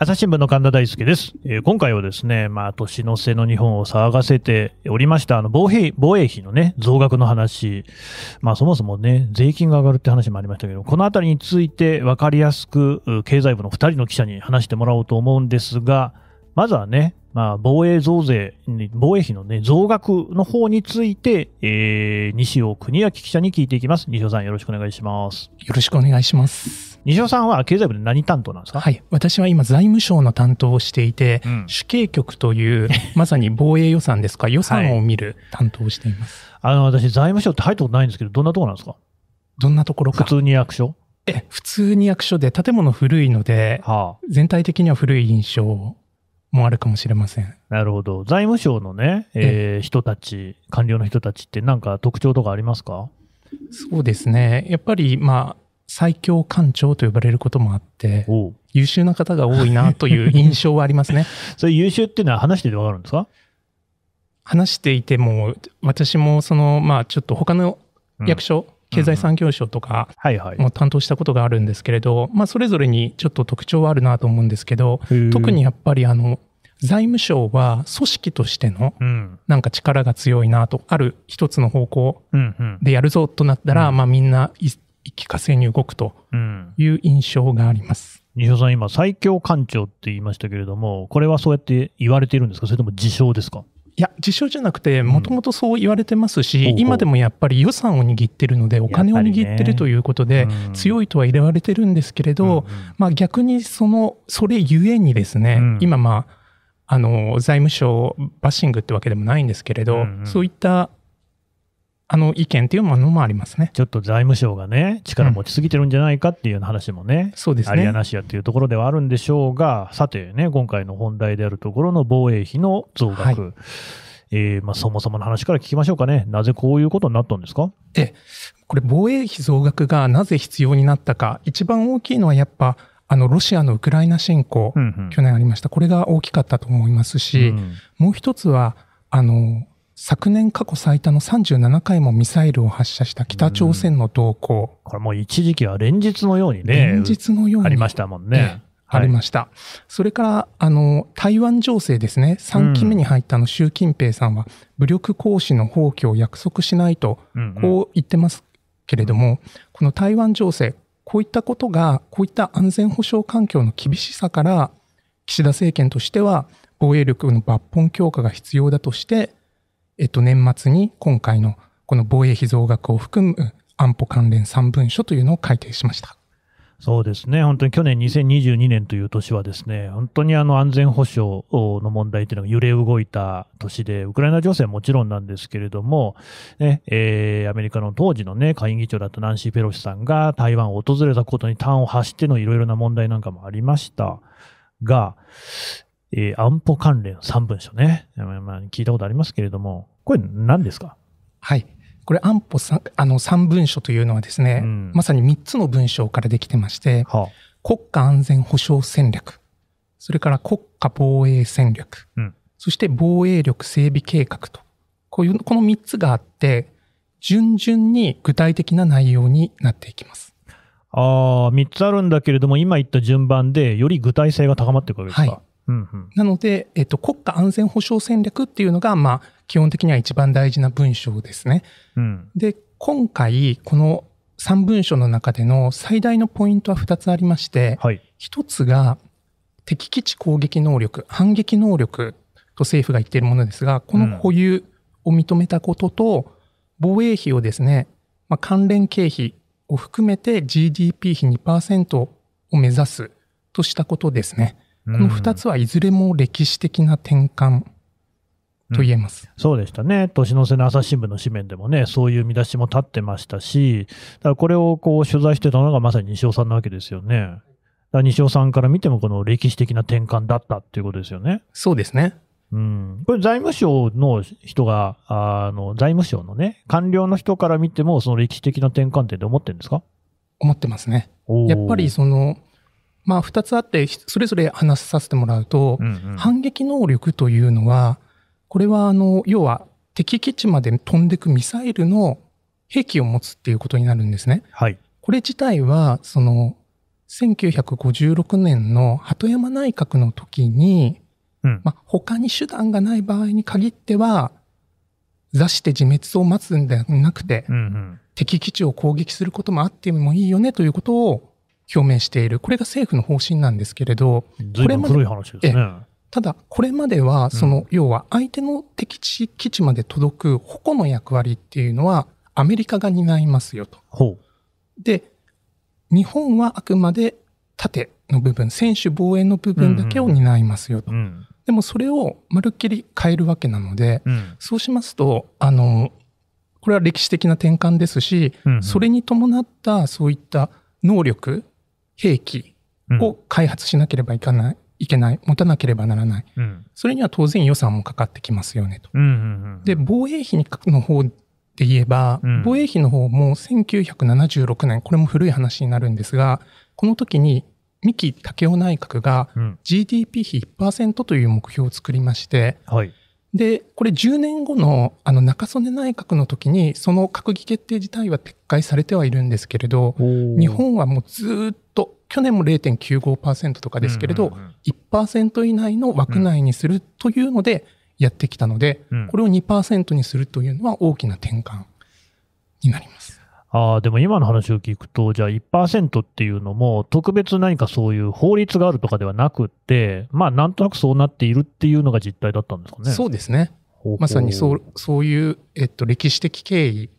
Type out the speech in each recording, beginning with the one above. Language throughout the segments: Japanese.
朝日新聞の神田大輔です、えー、今回はですね、まあ、年の瀬の日本を騒がせておりました、あの、防衛、防衛費のね、増額の話、まあ、そもそもね、税金が上がるって話もありましたけど、このあたりについて分かりやすく、経済部の二人の記者に話してもらおうと思うんですが、まずはね、まあ、防衛増税、防衛費のね、増額の方について、えー、西尾邦明記者に聞いていきます。西尾さん、よろしくお願いします。よろしくお願いします。西尾さんは経済部で何担当なんですかはい。私は今、財務省の担当をしていて、うん、主計局という、まさに防衛予算ですか、予算を見る担当をしています。はい、あの、私、財務省って入ったことないんですけど、どんなところなんですかどんなところか。普通に役所え、普通に役所で、建物古いので、はあ、全体的には古い印象もあるかもしれません。なるほど。財務省のね、えー、人たち、官僚の人たちってなんか特徴とかありますかそうですね。やっぱり、まあ、最強官庁と呼ばれることもあって、優秀な方が多いなという印象はありますね。それ優秀っていうのは話しててわかるんですか話していても、私もその、まあちょっと他の役所、うん経済産業省とかも担当したことがあるんですけれど、まあ、それぞれにちょっと特徴はあるなと思うんですけど、特にやっぱりあの財務省は組織としてのなんか力が強いなと、ある一つの方向でやるぞとなったら、まあ、みんな一気化成に動くという印象があります。西尾さん、今、最強官庁って言いましたけれども、これはそうやって言われているんですか、それとも自称ですか。いや、自称じゃなくて、もともとそう言われてますし、うん、今でもやっぱり予算を握ってるので、お金を握ってるということで、ねうん、強いとは入れられてるんですけれど、うん、まあ、逆にその、それゆえにですね、うん、今、まあ、あの財務省バッシングってわけでもないんですけれど、うんうん、そういったあの意見っていうものもありますね。ちょっと財務省がね、力持ちすぎてるんじゃないかっていうような話もね、うん、そうですね。ありやなしやっていうところではあるんでしょうが、さてね、今回の本題であるところの防衛費の増額。はいえーまあ、そもそもの話から聞きましょうかね、なぜこういうことになったんですかえこれ、防衛費増額がなぜ必要になったか、一番大きいのはやっぱ、あのロシアのウクライナ侵攻、うんうん、去年ありました、これが大きかったと思いますし、うん、もう一つはあの、昨年過去最多の37回もミサイルを発射した北朝鮮の動向。これもう一時期は連日のようにね。連日のように。ありましたもんね。ありました。はい、それから、あの、台湾情勢ですね。3期目に入ったの習近平さんは、武力行使の放棄を約束しないと、こう言ってますけれども、うんうん、この台湾情勢、こういったことが、こういった安全保障環境の厳しさから、岸田政権としては、防衛力の抜本強化が必要だとして、えっと、年末に今回のこの防衛費増額を含む安保関連3文書というのを改定しました。そうですね、本当に去年2022年という年は、ですね本当にあの安全保障の問題というのが揺れ動いた年で、ウクライナ情勢はもちろんなんですけれども、ねえー、アメリカの当時の、ね、下院議長だったナンシー・ペロシさんが台湾を訪れたことに端を発してのいろいろな問題なんかもありましたが、えー、安保関連3文書ね、まあ、聞いたことありますけれども、これ何ですかはい。これ安保あの3文書というのはですね、うん、まさに3つの文書からできてまして、はあ、国家安全保障戦略、それから国家防衛戦略、うん、そして防衛力整備計画と、こういう、この3つがあって、順々に具体的な内容になっていきます。ああ、3つあるんだけれども、今言った順番で、より具体性が高まっていくわけですか。はいうんうん、なので、えっと、国家安全保障戦略っていうのが、まあ、基本的には一番大事な文章ですね。うん、で、今回、この3文書の中での最大のポイントは2つありまして、はい、1つが、敵基地攻撃能力、反撃能力と政府が言っているものですが、この保有を認めたことと、防衛費をですね、まあ、関連経費を含めて GDP 比2%を目指すとしたことですね。この2つはいずれも歴史的な転換と言えます、うん、そうでしたね、年の瀬の朝日新聞の紙面でもね、そういう見出しも立ってましたし、だからこれをこう取材してたのがまさに西尾さんなわけですよね。西尾さんから見ても、この歴史的な転換だったっていうことですよね。そうですね。うん、これ、財務省の人が、あの財務省のね、官僚の人から見ても、その歴史的な転換点で思ってるんですか思ってますね。やっぱりそのまあ、2つあって、それぞれ話させてもらうと、うんうん、反撃能力というのは、これは、あの、要は、敵基地まで飛んでくミサイルの兵器を持つっていうことになるんですね。はい。これ自体は、その、1956年の鳩山内閣の時に、うんまあ、他に手段がない場合に限っては、座して自滅を待つんではなくて、うんうん、敵基地を攻撃することもあってもいいよねということを表明している、これが政府の方針なんですけれど、これも古い話ですね。ただ、これまでは、その、要は相手の敵地、基地まで届く矛の役割っていうのは、アメリカが担いますよと。で、日本はあくまで盾の部分、専守防衛の部分だけを担いますよと。でも、それをまるっきり変えるわけなので、そうしますと、あの、これは歴史的な転換ですし、それに伴ったそういった能力、兵器を開発しなければいない、いけない、持たなければならない、うん、それには当然予算もかかってきますよねと。で、防衛費の方で言えば、うん、防衛費の方も1976年、これも古い話になるんですが、この時に三木武雄内閣が GDP 比1%という目標を作りまして、うんはい、で、これ10年後のあの中曽根内閣の時に、その閣議決定自体は撤回されてはいるんですけれど、日本はもうずっと去年も0.95%とかですけれど、1%以内の枠内にするというのでやってきたので、これを2%にするというのは大きな転換になります。ああ、でも今の話を聞くと、じゃあ1%っていうのも、特別何かそういう法律があるとかではなくって、まあなんとなくそうなっているっていうのが実態だったんですかね。そうですね。ほうほうまさにそう、そういう、えっと、歴史的経緯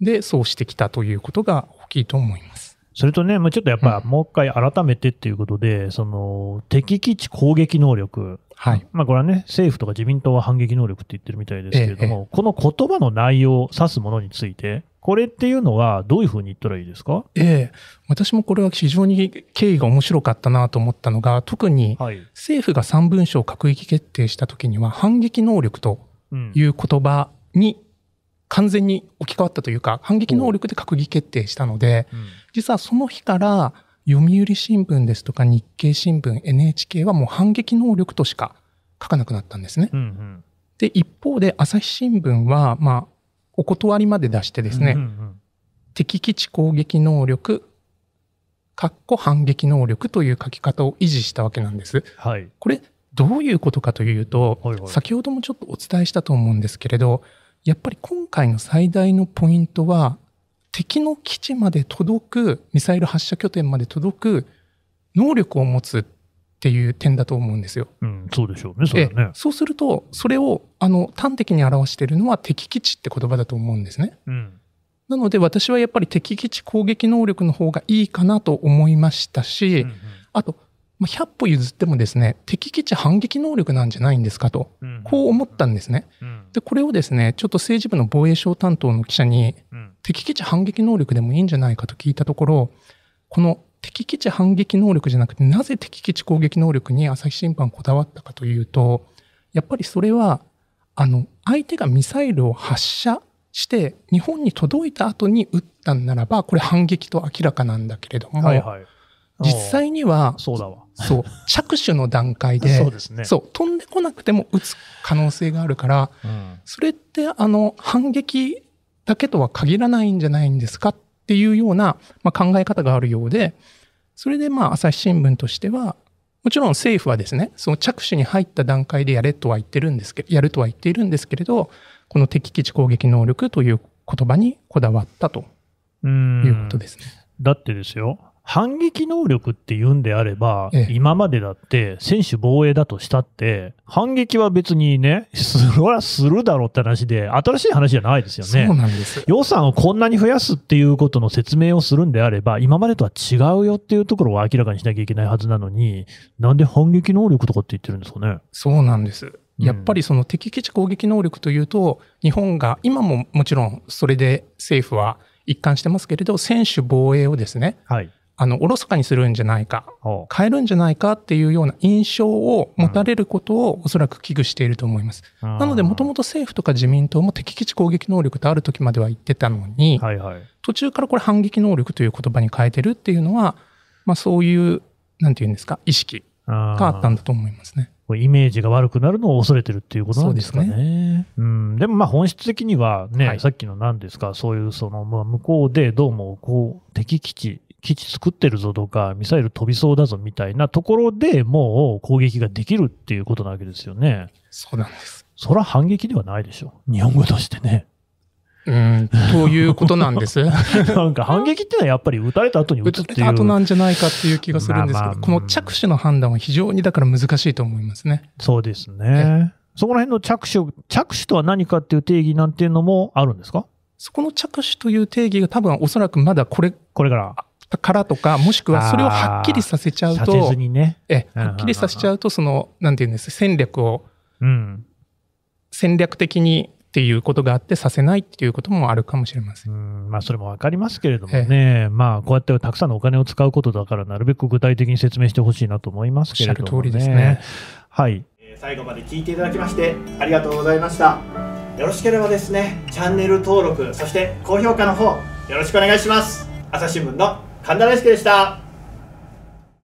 でそうしてきたということが大きいと思います。うんそれとね、もうちょっとやっぱ、もう一回改めてっていうことで、うん、その敵基地攻撃能力、はい、まあこれはね、政府とか自民党は反撃能力って言ってるみたいですけれども、ええ、この言葉の内容を指すものについて、これっていうのは、どういうふうに言ったらいいですかええ、私もこれは非常に経緯が面白かったなと思ったのが、特に政府が3文書を閣議決定したときには、反撃能力という言葉に完全に置き換わったというか、反撃能力で閣議決定したので、うん実はその日から読売新聞ですとか日経新聞 NHK はもう反撃能力としか書かなくなったんですね。うんうん、で一方で朝日新聞は、まあ、お断りまで出してですね、うんうんうん、敵基地攻撃能力かっこ反撃能力という書き方を維持したわけなんです。はい、これどういうことかというと、はいはい、先ほどもちょっとお伝えしたと思うんですけれどやっぱり今回の最大のポイントは敵の基地まで届く、ミサイル発射拠点まで届く能力を持つっていう点だと思うんですよ。うん、そうでしょうね、そねそうすると、それをあの端的に表しているのは敵基地って言葉だと思うんですね。うん、なので、私はやっぱり敵基地攻撃能力の方がいいかなと思いましたし、うんうん、あと、ま100歩譲ってもですね、敵基地反撃能力なんじゃないんですかと、こう思ったんですね。で、これをですね、ちょっと政治部の防衛省担当の記者に、敵基地反撃能力でもいいんじゃないかと聞いたところ、この敵基地反撃能力じゃなくて、なぜ敵基地攻撃能力に朝日審判こだわったかというと、やっぱりそれは、あの、相手がミサイルを発射して、日本に届いた後に撃ったんならば、これ反撃と明らかなんだけれども、はいはい、実際には、そうだわ。そう、着手の段階で、そうですね。そう、飛んでこなくても撃つ可能性があるから、うん、それって、あの、反撃だけとは限らないんじゃないんですかっていうような、まあ、考え方があるようで、それでまあ朝日新聞としては、もちろん政府はですね、その着手に入った段階でやれとは言ってるんですけど、やるとは言っているんですけれど、この敵基地攻撃能力という言葉にこだわったということですね。だってですよ、反撃能力って言うんであれば、ええ、今までだって専守防衛だとしたって、反撃は別にね、それはするだろうって話で、新しい話じゃないですよね。そうなんです。予算をこんなに増やすっていうことの説明をするんであれば、今までとは違うよっていうところを明らかにしなきゃいけないはずなのに、なんで反撃能力とかって言ってるんですかね。そうなんです。やっぱりその敵基地攻撃能力というと、日本が今ももちろんそれで政府は一貫してますけれど、専守防衛をですね、はい、あの、おろそかにするんじゃないか、変えるんじゃないかっていうような印象を持たれることをおそらく危惧していると思います。うん、なので、もともと政府とか自民党も敵基地攻撃能力とある時までは言ってたのに、はいはい、途中からこれ反撃能力という言葉に変えてるっていうのは、まあそういう、なんていうんですか、意識があったんだと思いますね。イメージが悪くなるのを恐れてるっていうことなんですかね。うねうん、でもまあ本質的にはね、はい、さっきの何ですか、そういうその、まあ、向こうでどうもこう敵基地基地作ってるぞとか、ミサイル飛びそうだぞみたいなところでもう攻撃ができるっていうことなわけですよね。そうなんです。そら反撃ではないでしょ。日本語としてね。うん、ということなんです。なんか反撃ってのはやっぱり撃たれた後に撃つっていう。撃たれた後なんじゃないかっていう気がするんですけど、まあまあ、この着手の判断は非常にだから難しいと思いますね。そうですね。そこら辺の着手、着手とは何かっていう定義なんていうのもあるんですかそこの着手という定義が多分おそらくまだこれ、これからからとか、もしくはそれをはっきりさせちゃうと、ね、えはっきりさせちゃうと、その、なんていうんです戦略を、うん、戦略的にっていうことがあってさせないっていうこともあるかもしれません。んまあ、それもわかりますけれどもね、まあ、こうやってたくさんのお金を使うことだから、なるべく具体的に説明してほしいなと思いますけれども、ね、おっしゃる通りですね。はい。最後まで聞いていただきまして、ありがとうございました。よろしければですね、チャンネル登録、そして高評価の方、よろしくお願いします。朝日新聞の神田大輔でした